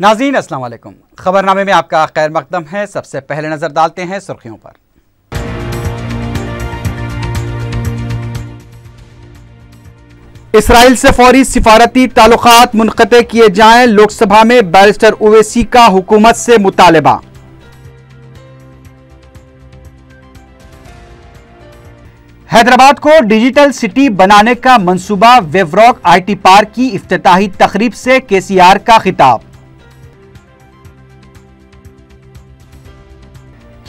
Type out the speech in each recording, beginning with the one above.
नाजीन अस्सलाम वालेकुम खबरनामे में आपका खैर मकदम है सबसे पहले नज़र डालते हैं सुर्खियों पर इसराइल से फौरी सिफारती ताल्लुक मुनक़ किए जाएं लोकसभा में बैरिस्टर ओवैसी का हुकूमत से मुतालबा हैदराबाद को डिजिटल सिटी बनाने का मंसूबा वेवरॉक आईटी पार्क की इफ्ताही तकरीब से केसीआर का खिताब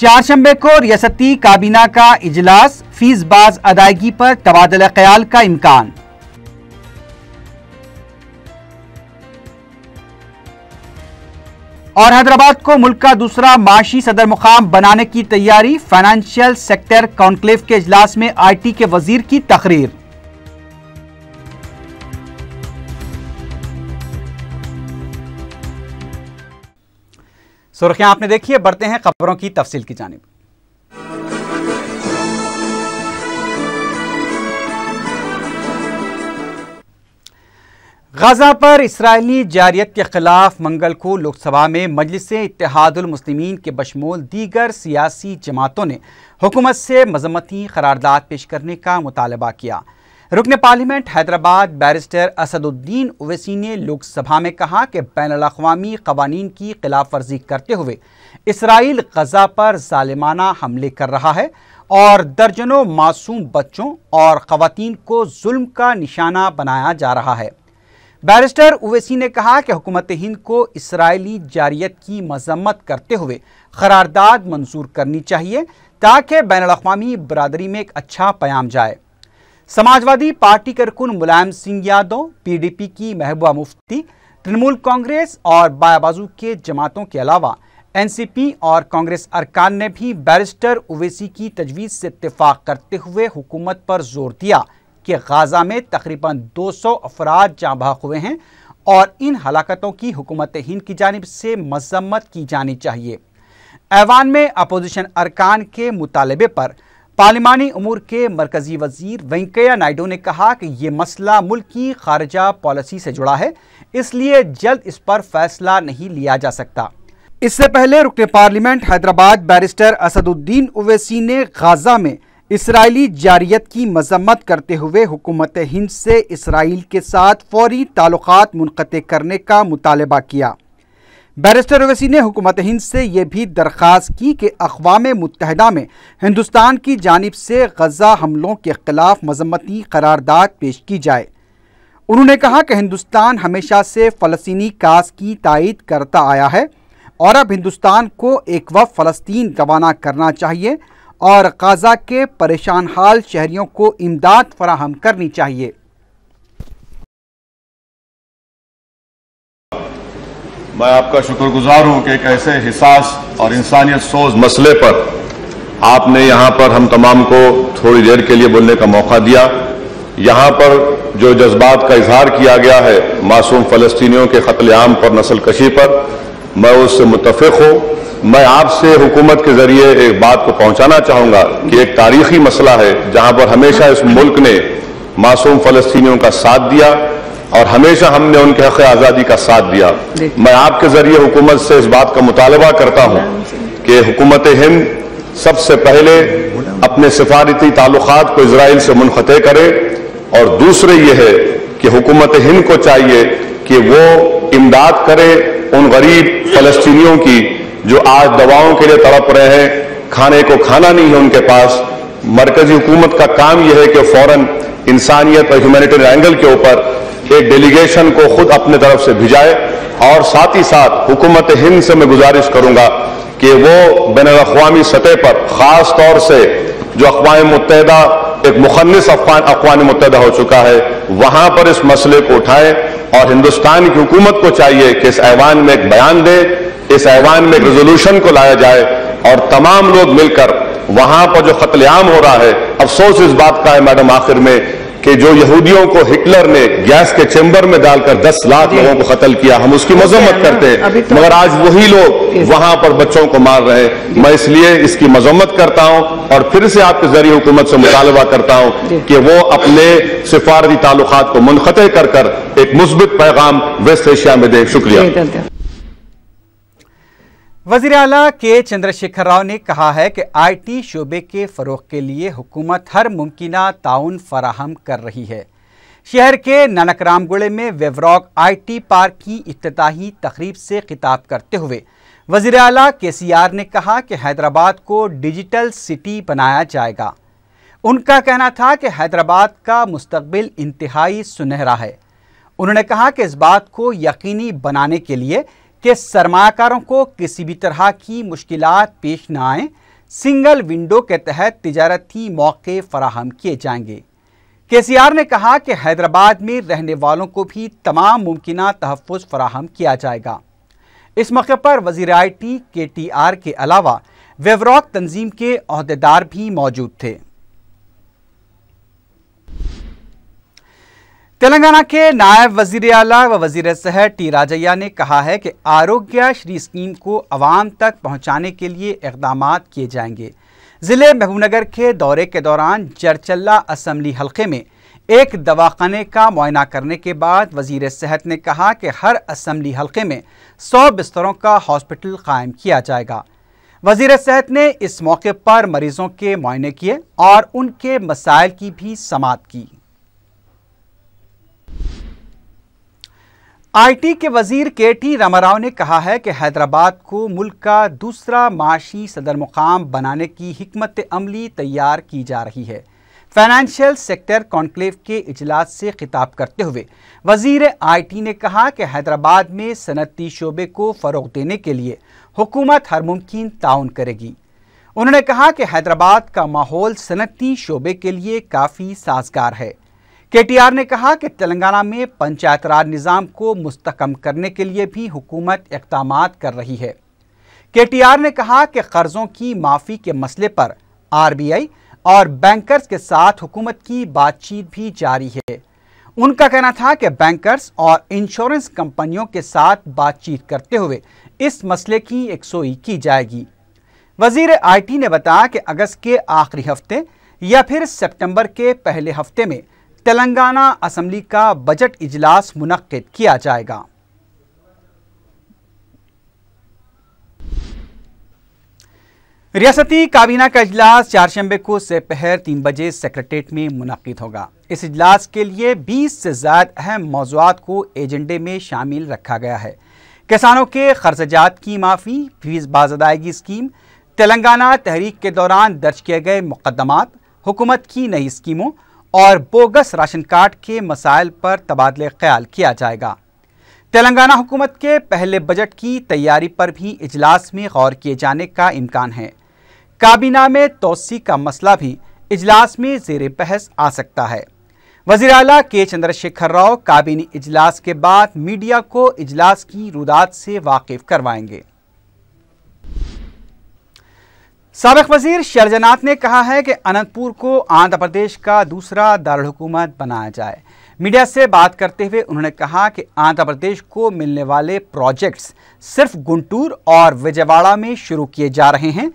चारशंबे को रियासती काबीना का इजलास फीस बाज अदायगी पर तबादला ख्याल का इम्कान और हैदराबाद को मुल्क का दूसरा माशी सदर मुकाम बनाने की तैयारी फाइनेंशियल सेक्टर कॉन्क्लेव के इजलास में आईटी के वजीर की तकरीर सुर्खियां आपने देखी है बढ़ते हैं खबरों की तफसील की जानब गजा पर इसराइली जारियत के खिलाफ मंगल को लोकसभा में मजलिस इतिहादमसलिमिन के बशमोल दीगर सियासी जमातों ने हुकूमत से मजम्मती करारदाद पेश करने का मुतालबा किया रुकन पार्लियामेंट हैदराबाद बैरिस्टर असदुद्दीन ओवैसी ने लोकसभा में कहा कि बैन अवी कवानीन की खिलाफ वर्जी करते हुए इसराइल गजा पर ालिमाना हमले कर रहा है और दर्जनों मासूम बच्चों और खातन को जुल्म का निशाना बनाया जा रहा है बैरिस्टर ओवैसी ने कहा कि हुकूमत हिंद को इसराइली जारियत की मजम्मत करते हुए करारदाद मंजूर करनी चाहिए ताकि बैन अवी बरदरी में एक अच्छा प्याम जाए समाजवादी पार्टी के रुकन मुलायम सिंह यादव पीडीपी की महबूबा मुफ्ती तृणमूल कांग्रेस और बायाबाजू के जमातों के अलावा एनसीपी और कांग्रेस अरकान ने भी बैरिस्टर ओवैसी की तजवीज़ से इतफाक़ करते हुए हुकूमत पर जोर दिया कि गाज़ा में तकरीबन 200 सौ अफराद जहाँ भाग हुए हैं और इन हलाकतों की हुकूमत हिंद की जानब से मजम्मत की जानी चाहिए ऐवान में अपोजिशन अरकान के मुतालबे पर पार्लिमानी अमूर के मरकजी वजीर वेंकैया नायडू ने कहा कि ये मसला मुल्क की खारजा पॉलिसी से जुड़ा है इसलिए जल्द इस पर फैसला नहीं लिया जा सकता इससे पहले रुकन पार्लियामेंट हैदराबाद बैरिस्टर असदुद्दीन ओवैसी ने गाजा में इसराइली जारियत की मजम्मत करते हुए हुकूमत हिंद से इसराइल के साथ फौरी ताल्लुक मुनक़ करने का मुतालबा किया बैरिस्टर ओवैसी ने हुकूमत हिंद से यह भी दरख्वास की कि अकवाम मुतहदा में हिंदुस्तान की जानब से गजा हमलों के ख़िलाफ़ मजम्मती करारदाद पेश की जाए उन्होंने कहा कि हिंदुस्तान हमेशा से फ़लस्तनी काज की तायद करता आया है और अब हिंदुस्तान को एक वफ़ फ़लस्तीन रवाना करना चाहिए और गजा के परेशान हाल शहरीों को इमदाद फराहम करनी चाहिए मैं आपका शुक्रगुजार हूं कि एक ऐसे हिसास और इंसानियत सोज मसले पर आपने यहां पर हम तमाम को थोड़ी देर के लिए बोलने का मौका दिया यहां पर जो जज्बात का इजहार किया गया है मासूम फलस्तियों के कतलेआम पर नस्ल कशी पर मैं उससे मुतफ़ हूं मैं आपसे हुकूमत के जरिए एक बात को पहुंचाना चाहूंगा कि एक तारीखी मसला है जहां पर हमेशा इस मुल्क ने मासूम फलस्तियों का साथ दिया और हमेशा हमने उनके हक आज़ादी का साथ दिया मैं आपके जरिए हुकूमत से इस बात का मुतालबा करता हूं कि हुकूमत हिंद सबसे पहले अपने सिफारती ताल्लुक को इसराइल से मुनखते करे और दूसरे ये है कि हुकूमत हिंद को चाहिए कि वो इमदाद करे उन गरीब फलस्तियों की जो आज दवाओं के लिए तड़प रहे हैं खाने को खाना नहीं है उनके पास मरकजी हुकूमत का काम यह है कि फौरन इंसानियत और ह्यूमैनिटेरियन एंगल के ऊपर एक डेलीगेशन को खुद अपने तरफ से भिजाए और साथ ही साथ हुकूमत हिंद से मैं गुजारिश करूंगा कि वो बैन अवी सतह पर खास तौर से जो अकवा मुतहदा एक मुखनस अफगान अकवान मुतहदा हो चुका है वहां पर इस मसले को उठाए और हिंदुस्तान की हुकूमत को चाहिए कि इस ऐवान में एक बयान दे इस ऐवान में एक रेजोल्यूशन को लाया जाए और तमाम लोग मिलकर वहां पर जो कतलेआम हो रहा है अफसोस इस बात का है मैडम आखिर में कि जो यहूदियों को हिटलर ने गैस के चैम्बर में डालकर 10 लाख लोगों को कत्ल किया हम उसकी मजम्मत करते हैं तो मगर आज वही लोग वहां पर बच्चों को मार रहे हैं मैं इसलिए इसकी मजम्मत करता हूं और फिर से आपके जरिए हुकूमत से मुतालबा करता हूं कि वो अपने सिफारती ताल्लुक को मुनखते कर, कर एक मुस्बित पैगाम वेस्ट एशिया में दे शुक्रिया वजीर अला के चंद्रशेखर राव ने कहा है कि आईटी शोबे के फ़रोग के लिए हुकूमत हर मुमकिन ताउन फराहम कर रही है शहर के ननक रामगुड़े में वेवरॉक आईटी पार्क की इफ्ताही तकरीब से खिताब करते हुए वजीर अला के सी आर ने कहा कि हैदराबाद को डिजिटल सिटी बनाया जाएगा उनका कहना था कि हैदराबाद का मुस्तबिल इंतहाई सुनहरा है उन्होंने कहा कि इस बात को यकीनी बनाने के लिए कि सरमाकारों को किसी भी तरह की मुश्किल पेश न आए सिंगल विंडो के तहत तजारती मौके फराहम किए जाएंगे के सी आर ने कहा कि हैदराबाद में रहने वालों को भी तमाम मुमकिन तहफ़ फराहम किया जाएगा इस मौके पर Wazir I T K T R के अलावा वेवरॉक तंजीम के अहदेदार भी मौजूद थे तेलंगाना के नायब वजीर अला व वजीर शहर टी राजैया ने कहा है कि आरोग्य श्री स्कीम को आवाम तक पहुंचाने के लिए इकदाम किए जाएंगे ज़िले महबूबनगर के दौरे के दौरान जरचल्ला असम्बली हलके में एक दवाखाने का मुआयना करने के बाद वजीर सेहत ने कहा कि हर असम्बली हलके में सौ बिस्तरों का हॉस्पिटल कायम किया जाएगा वजीर सेहत ने इस मौके पर मरीज़ों के मुआयने किए और उनके मसाइल की भी समात की आईटी के वजीर के टी रामाराव ने कहा है कि हैदराबाद को मुल्क का दूसरा माशी सदर मुकाम बनाने की हमत अमली तैयार की जा रही है फाइनेंशियल सेक्टर कॉन्क्लेव के इजलास से खिताब करते हुए वजीर आईटी ने कहा कि हैदराबाद में सनती शोबे को फ़रोग देने के लिए हुकूमत हर मुमकिन ताउन करेगी उन्होंने कहा कि हैदराबाद का माहौल सनती शोबे के लिए काफ़ी साजगार है केटीआर ने कहा कि तेलंगाना में पंचायत राज निज़ाम को मुस्तकम करने के लिए भी हुकूमत इकदाम कर रही है केटीआर ने कहा कि कर्ज़ों की माफ़ी के मसले पर आरबीआई और बैंकर्स के साथ हुकूमत की बातचीत भी जारी है उनका कहना था कि बैंकर्स और इंश्योरेंस कंपनियों के साथ बातचीत करते हुए इस मसले की एकसोई की जाएगी वजीर आईटी ने बताया कि अगस्त के आखिरी हफ्ते या फिर सितंबर के पहले हफ्ते में तेलंगाना असम्बली का बजट इजलास मुनद किया जाएगा रियासती काबीना का इजलास चारशंबे को दोपहर तीन बजे सेक्रेटेट में मुनद होगा इस इजलास के लिए 20 से ज़्यादा अहम मौजूद को एजेंडे में शामिल रखा गया है किसानों के खर्चजात की माफ़ी फीस बाजदायगी स्कीम तेलंगाना तहरीक के दौरान दर्ज किए गए मुकदमात हुकूमत की नई स्कीमों और बोगस राशन कार्ड के मसाइल पर तबादले ख्याल किया जाएगा तेलंगाना हुकूमत के पहले बजट की तैयारी पर भी इजलास में गौर किए जाने का इम्कान है काबीना में तोसी का मसला भी इजलास में जेर बहस आ सकता है वजीर अला के चंद्रशेखर राव काबीनी इजलास के बाद मीडिया को इजलास की रुदात से वाकिफ करवाएंगे सबक वजीर शर्जनाथ ने कहा है कि अनंतपुर को आंध्र प्रदेश का दूसरा दारकूमत बनाया जाए मीडिया से बात करते हुए उन्होंने कहा कि आंध्र प्रदेश को मिलने वाले प्रोजेक्ट्स सिर्फ गुंटूर और विजयवाड़ा में शुरू किए जा रहे हैं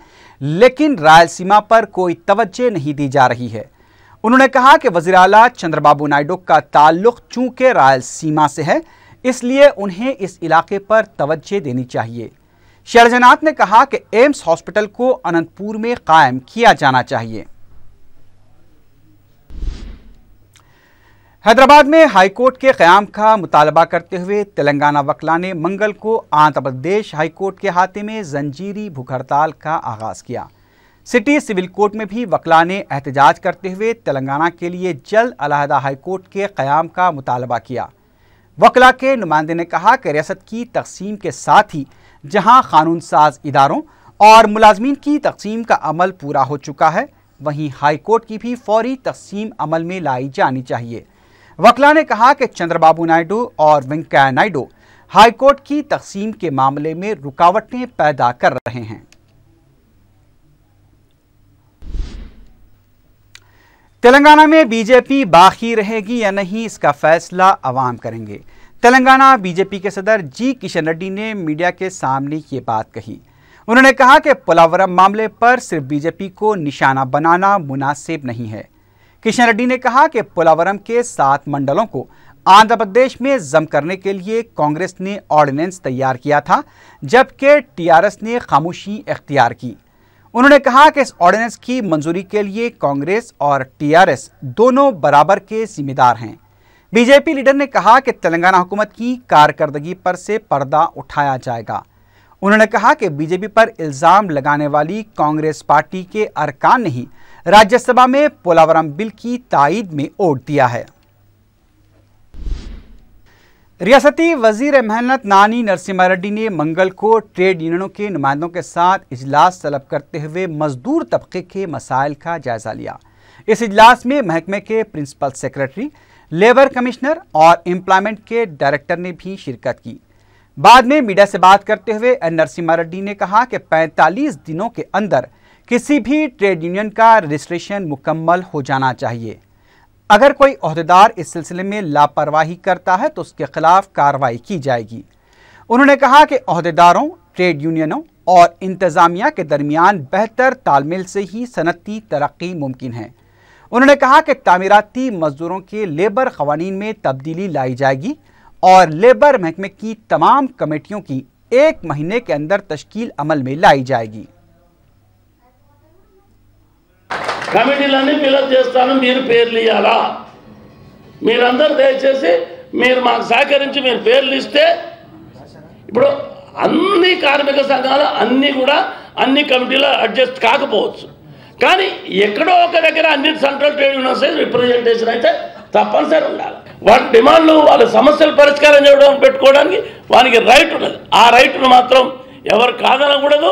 लेकिन रायलसीमा पर कोई तवज्जे नहीं दी जा रही है उन्होंने कहा कि वजी अला चंद्रबाबू नायडू का ताल्लुक चूंकि रायलसीमा से है इसलिए उन्हें इस इलाके पर तवज्जो देनी चाहिए शर्जनाथ ने कहा कि एम्स हॉस्पिटल को अनंतपुर में कायम किया जाना चाहिए हैदराबाद में हाईकोर्ट के क्याम का मुतालबा करते हुए तेलंगाना वकला ने मंगल को आंध्र प्रदेश हाईकोर्ट के हाथे में जंजीरी भूख हड़ताल का आगाज किया सिटी सिविल कोर्ट में भी वकला ने एहतजाज करते हुए तेलंगाना के लिए जल्द अलहदा हाईकोर्ट के क्याम का मुतालबा किया वकला के नुमाइंदे ने कहा कि रियासत की तकसीम के साथ ही जहां कानून साज इदारों और मुलाजमीन की तकसीम का अमल पूरा हो चुका है वहीं हाईकोर्ट की भी फौरी तकसीम अमल में लाई जानी चाहिए वकला ने कहा कि चंद्रबाबू नायडू और वेंकैया नायडू हाईकोर्ट की तकसीम के मामले में रुकावटें पैदा कर रहे हैं तेलंगाना में बीजेपी बाकी रहेगी या नहीं इसका फैसला अवाम करेंगे तेलंगाना बीजेपी के सदर जी किशन रेड्डी ने मीडिया के सामने ये बात कही उन्होंने कहा कि पोलावरम मामले पर सिर्फ बीजेपी को निशाना बनाना मुनासिब नहीं है किशन रेड्डी ने कहा कि पोलावरम के सात मंडलों को आंध्र प्रदेश में जम करने के लिए कांग्रेस ने ऑर्डिनेंस तैयार किया था जबकि टीआरएस ने खामोशी इख्तियार की उन्होंने कहा कि इस ऑर्डिनेंस की मंजूरी के लिए कांग्रेस और टीआरएस दोनों बराबर के जिम्मेदार हैं बीजेपी लीडर ने कहा कि तेलंगाना हुकूमत की कारकर्दगी पर से पर्दा उठाया जाएगा उन्होंने कहा कि बीजेपी पर इल्ज़ाम लगाने वाली कांग्रेस पार्टी के अरकान ने ही राज्यसभा में पोलावरम बिल की ताइद में वोट दिया है रियासती वजीर मेहनत नानी नरसिम्हा रेड्डी ने मंगल को ट्रेड यूनियनों के नुमाइंदों के साथ इजलास तलब करते हुए मजदूर तबके के मसाइल का जायजा लिया इस इजलास में महकमे के प्रिंसिपल सेक्रेटरी लेबर कमिश्नर और एम्प्लॉयमेंट के डायरेक्टर ने भी शिरकत की बाद में मीडिया से बात करते हुए एन नरसिम्हा रेड्डी ने कहा कि 45 दिनों के अंदर किसी भी ट्रेड यूनियन का रजिस्ट्रेशन मुकम्मल हो जाना चाहिए अगर कोई अहदेदार इस सिलसिले में लापरवाही करता है तो उसके खिलाफ कार्रवाई की जाएगी उन्होंने कहा कि अहदेदारों ट्रेड यूनियनों और इंतज़ामिया के दरमियान बेहतर तालमेल से ही सनती तरक्की मुमकिन है उन्होंने कहा कि तामीराती मजदूरों के लेबर खवानीन में तब्दीली लाई जाएगी और लेबर महकमे की तमाम कमेटियों की एक महीने के अंदर तश्कील अमल में लाई जाएगी सहकारी अन्नी कार्मिक संघ अमीटी अडजस्ट काकुच्छ కానీ ఎక్కడో ఒక దగ్గర and central trading office representation అయితే తప్పనిసరి ఉండాలి వాళ్ళ డిమాండ్ వాళ్ళ సమస్యల పరిష్కారం చేయడం పెట్టుకోవడానికి వాళ్ళకి రైట్ ఉంది ఆ రైట్ ను మాత్రం ఎవర కాదనకూడదు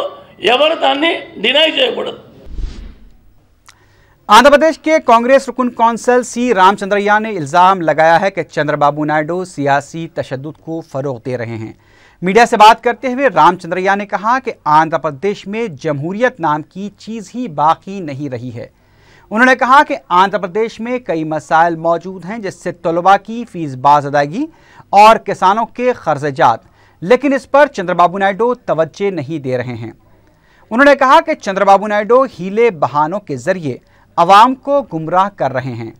ఎవర దాన్ని డినయ్ చేయకూడదు ఆంధ్రప్రదేశ్ కే కాంగ్రెస్ రుకున్ కౌన్సిల్ సి రామచంద్రయ్య ਨੇ ఇల్జాం लगाया है कि चंद्रबाबू नायडू सियासी तशद्दद को फरोख दे रहे हैं मीडिया से बात करते हुए रामचंद्रैया ने कहा कि आंध्र प्रदेश में जमहूरियत नाम की चीज़ ही बाकी नहीं रही है उन्होंने कहा कि आंध्र प्रदेश में कई मसाइल मौजूद हैं जिससे तलबा की फीस बाज अदायगी और किसानों के खर्जात लेकिन इस पर चंद्रबाबू नायडू तवज्जे नहीं दे रहे हैं उन्होंने कहा कि चंद्रबाबू नायडू हीले बहानों के जरिए अवाम को गुमराह कर रहे हैं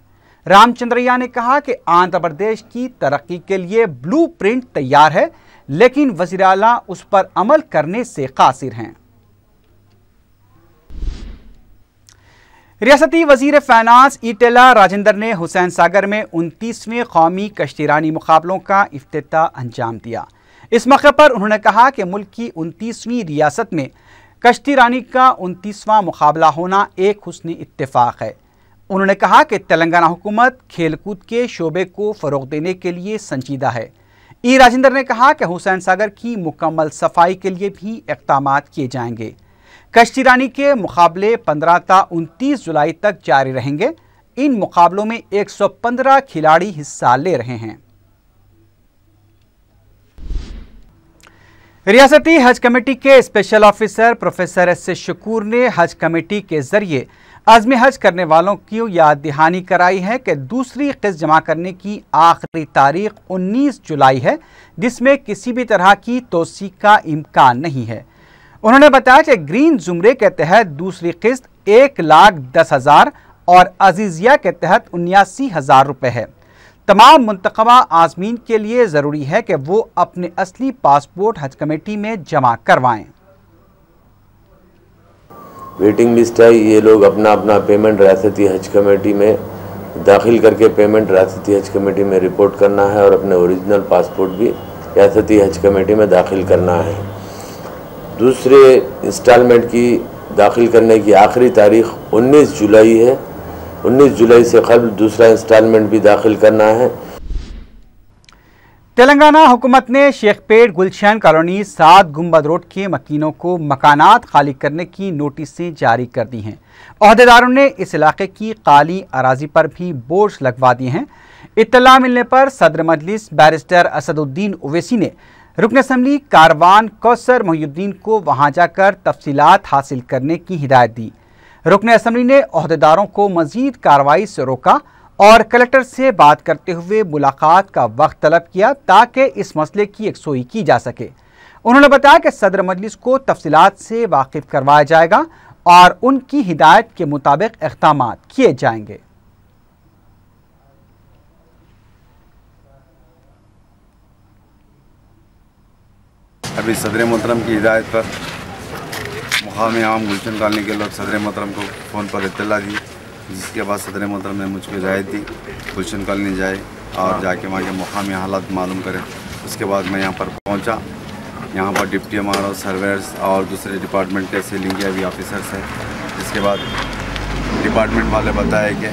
रामचंद्रैया ने कहा कि आंध्र प्रदेश की तरक्की के लिए ब्लू तैयार है लेकिन वजीर अला उस पर अमल करने से कासिर हैं रियासती वजीर फाइनांस ईटेला राजेंद्र ने हुसैन सागर में उनतीसवें कौमी कश्तीरानी मुकाबलों का अफ्तः अंजाम दिया इस मौके पर उन्होंने कहा कि मुल्क की उनतीसवीं रियासत में कश्ती रानी का उनतीसवां मुकाबला होना एक हसन इतफाक़ है उन्होंने कहा कि तेलंगाना हुकूमत खेलकूद के शोबे को फ़रोग देने के लिए संजीदा है ई राजेंद्र ने कहा कि हुसैन सागर की मुकम्मल सफाई के लिए भी इकदाम किए जाएंगे कश्ती रानी के मुकाबले पंद्रह ता उनतीस जुलाई तक जारी रहेंगे इन मुकाबलों में 115 खिलाड़ी हिस्सा ले रहे हैं रियासती हज कमेटी के special officer professor S A Shakoor ने हज कमेटी के जरिए अजम हज करने वालों की याद दहानी कराई है कि दूसरी किस्त जमा करने की आखिरी तारीख 19 जुलाई है जिसमें किसी भी तरह की तोसी का इम्कान नहीं है उन्होंने बताया कि ग्रीन जुमरे के तहत दूसरी किस्त एक लाख दस हज़ार और अजीज़िया के तहत उन्यासी हज़ार रुपये है तमाम मंतखबा आजमीन के लिए ज़रूरी है कि वो अपने असली पासपोर्ट हज कमेटी में जमा करवाएँ वेटिंग लिस्ट है ये लोग अपना अपना पेमेंट रियासती हज कमेटी में दाखिल करके पेमेंट रियासती हज कमेटी में रिपोर्ट करना है और अपने ओरिजिनल पासपोर्ट भी रियासती हज कमेटी में दाखिल करना है दूसरे इंस्टॉलमेंट की दाखिल करने की आखिरी तारीख 19 जुलाई है 19 जुलाई से कबल दूसरा इंस्टॉलमेंट भी दाखिल करना है तेलंगाना हुकूमत ने शेखपेट गुलशन कॉलोनी सात गुम्बद रोड के मकीनों को मकानात खाली करने की नोटिसें जारी कर दी हैं अहदेदारों ने इस इलाके की काली अराजी पर भी बोर्ड लगवा दिए हैं इतला मिलने पर सदर मजलिस बैरिस्टर असदुद्दीन ओवैसी ने रुकन असम्बली कारवान कौसर मोहुद्दीन को वहां जाकर तफसीत हासिल करने की हिदायत दी रुकन असम्बली नेहदेदारों को मजीद कार्रवाई से रोका और कलेक्टर से बात करते हुए मुलाकात का वक्त तलब किया ताकि इस मसले की सोई की जा सके उन्होंने बताया कि सदर मजलिस को तफसीत से वाकिफ करवाया जाएगा और उनकी हिदायत के मुताबिक इकदाम किए जाएंगे अभी सदर मोहतरम की हिदायत पर मुकाम आम गुलशन कॉलोनी के लोग सदर मोहतरम को फ़ोन पर इतला दी जिसके बाद सदर मोहतरम ने मुझको हिदायत दी गुलशन कॉलोनी जाए और हाँ। जाके वहाँ के मुकामी हालात मालूम करें उसके बाद मैं यहाँ पर पहुँचा यहाँ पर डिप्टी एम आर सर्वेयर्स और दूसरे डिपार्टमेंट के सीलिंग लिंग अभी ऑफिसर्स हैं जिसके बाद डिपार्टमेंट वाले बताए कि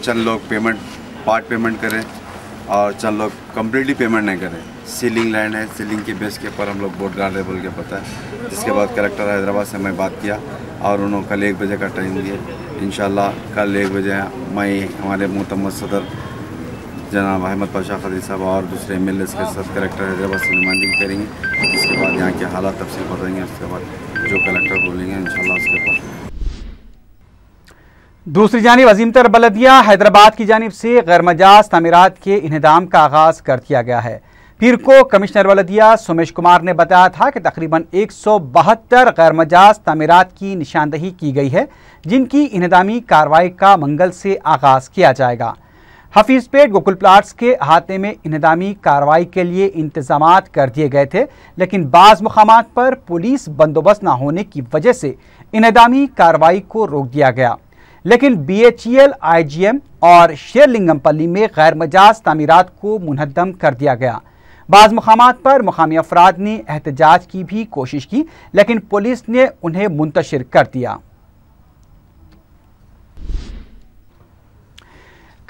चंद लोग पेमेंट पार्ट पेमेंट करें और चंद लोग कम्प्लीटली पेमेंट नहीं करें सीलिंग लाइन है सीलिंग के बेस के ऊपर हम लोग बोर्ड गार्ड लेवल के पता है जिसके बाद कलेक्टर हैदराबाद से मैं बात किया और उन्होंने कल एक बजे का टाइम दिया इन कल एक बजे मैं हमारे मोहतमद सदर जनाब अहमद पाशा खदी साहब और दूसरे एम एल के साथ कलेक्टर हैदराबाद से नुमाइंदगी करेंगे इसके बाद यहाँ के हालात तफसील बताएंगे उसके बाद जो कलेक्टर बोलेंगे इन उसके बाद दूसरी जानब अजीमतर बलदिया हैदराबाद की जानब से गैर मजाज तमीरत के इहदाम का आगाज़ कर दिया गया है पीर को कमिश्नर वलदिया सुमेश कुमार ने बताया था कि तकरीबन एक सौ बहत्तर मजाज तमीरत की निशानदही की गई है जिनकी इनदामी कार्रवाई का मंगल से आगाज़ किया जाएगा हफीज़पेट गोकुल प्लाट्स के अहाते में इनदामी कार्रवाई के लिए इंतजाम कर दिए गए थे लेकिन बाज़ मकाम पर पुलिस बंदोबस्त न होने की वजह से इनदामी कार्रवाई को रोक दिया गया लेकिन B H E L I G M और शेरलिंगम पल्ली में गैर मजाज तमीरत को मुनहदम कर दिया गया बाज़ मकाम पर मुकामी अफराद ने एहतजाज की भी कोशिश की लेकिन पुलिस ने उन्हें मुंतशिर कर दिया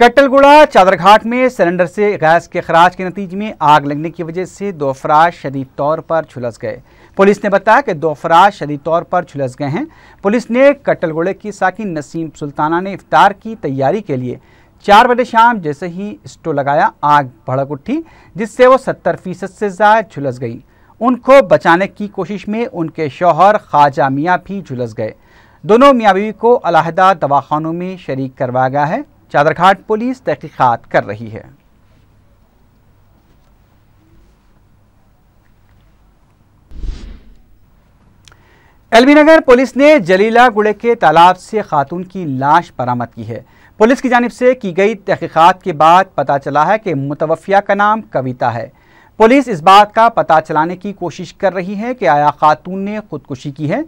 कट्टलगुड़ा चादरघाट में सिलेंडर से गैस के खराज के नतीजे में आग लगने की वजह से दो अफराज शदीद तौर पर झुलस गए पुलिस ने बताया कि दो अफराज शदीद तौर पर झुलस गए हैं पुलिस ने कट्टलगुड़े की साकिन नसीम सुल्ताना ने इफ्तार की तैयारी के लिए चार बजे शाम जैसे ही स्टो लगाया आग भड़क उठी जिससे वो सत्तर फीसद से ज़्यादा झुलस गई उनको बचाने की कोशिश में उनके शौहर ख्वाजा मियाँ भी झुलस गए दोनों मियाँ बीवी को अलहदा दवाखानों में शरीक करवाया गया है चादरघाट पुलिस तहकीक़ात कर रही है एलबी नगर पुलिस ने जलीला गुड़े के तालाब से खातून की लाश बरामद की है पुलिस की जानब से की गई तहकीक़ात के बाद पता चला है कि मुतवफ़िया का नाम कविता है पुलिस इस बात का पता चलाने की कोशिश कर रही है कि आया खातून ने खुदकुशी की है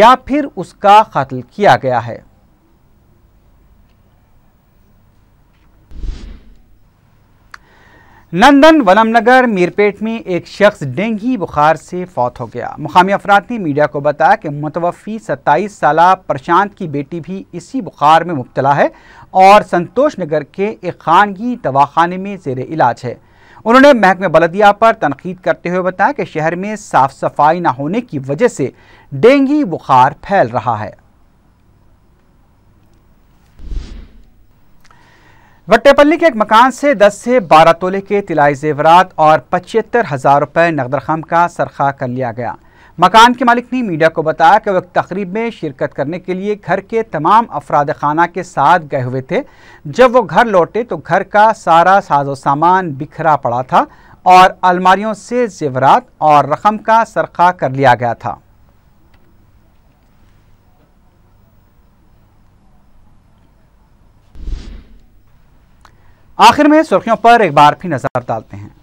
या फिर उसका कत्ल किया गया है नंदन वनम नगर मीरपेट में एक शख्स डेंगी बुखार से फौत हो गया मुकामी अफराद ने मीडिया को बताया कि मुतवफ़ी सत्ताईस साल प्रशांत की बेटी भी इसी बुखार में मुबतला है और संतोष नगर के एक खानगी दवाखाने में जेर इलाज है उन्होंने महकमे बलदिया पर तनकीद करते हुए बताया कि शहर में साफ़ सफाई ना होने की वजह से डेंगी बुखार फैल रहा है वट्टेपल्ली के एक मकान से 10 से 12 तोले के तिलाई जेवरात और पचहत्तर हज़ार रुपये नकद रकम का सरखा कर लिया गया मकान के मालिक ने मीडिया को बताया कि वह तकरीब में शिरकत करने के लिए घर के तमाम अफराद खाना के साथ गए हुए थे जब वो घर लौटे तो घर का सारा साजो सामान बिखरा पड़ा था और अलमारियों से जेवरात और रकम का सरखा कर लिया गया था आखिर में सुर्खियों पर एक बार फिर नजर डालते हैं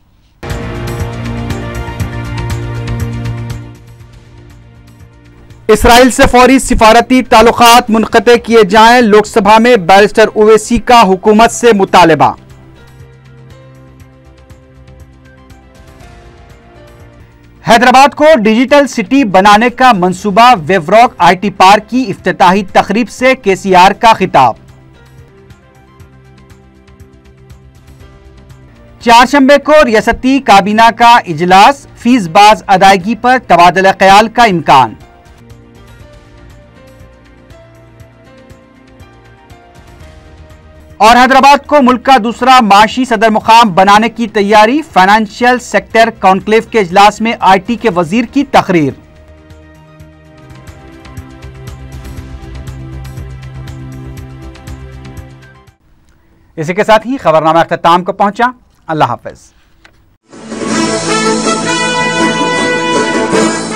इसराइल से फौरी सिफारती ताल्लुक मुनक़ किए जाएं लोकसभा में बैरिस्टर ओवैसी का हुकूमत से मुतालबा हैदराबाद को डिजिटल सिटी बनाने का मंसूबा वेवरॉक आईटी पार्क की इफ्तताही तकरीब से केसीआर का खिताब चारशंबे को रियासती काबीना का इजलास फीस बाज अदायगी पर तबादला ख्याल का इम्कान और हैदराबाद को मुल्क का दूसरा माशी सदर मुकाम बनाने की तैयारी फाइनेंशियल सेक्टर कॉन्क्लेव के इजलास में आईटी के वजीर की तकरीर इसी के साथ ही खबरनामा अख्ताम को पहुंचा अल्लाह हाफिज़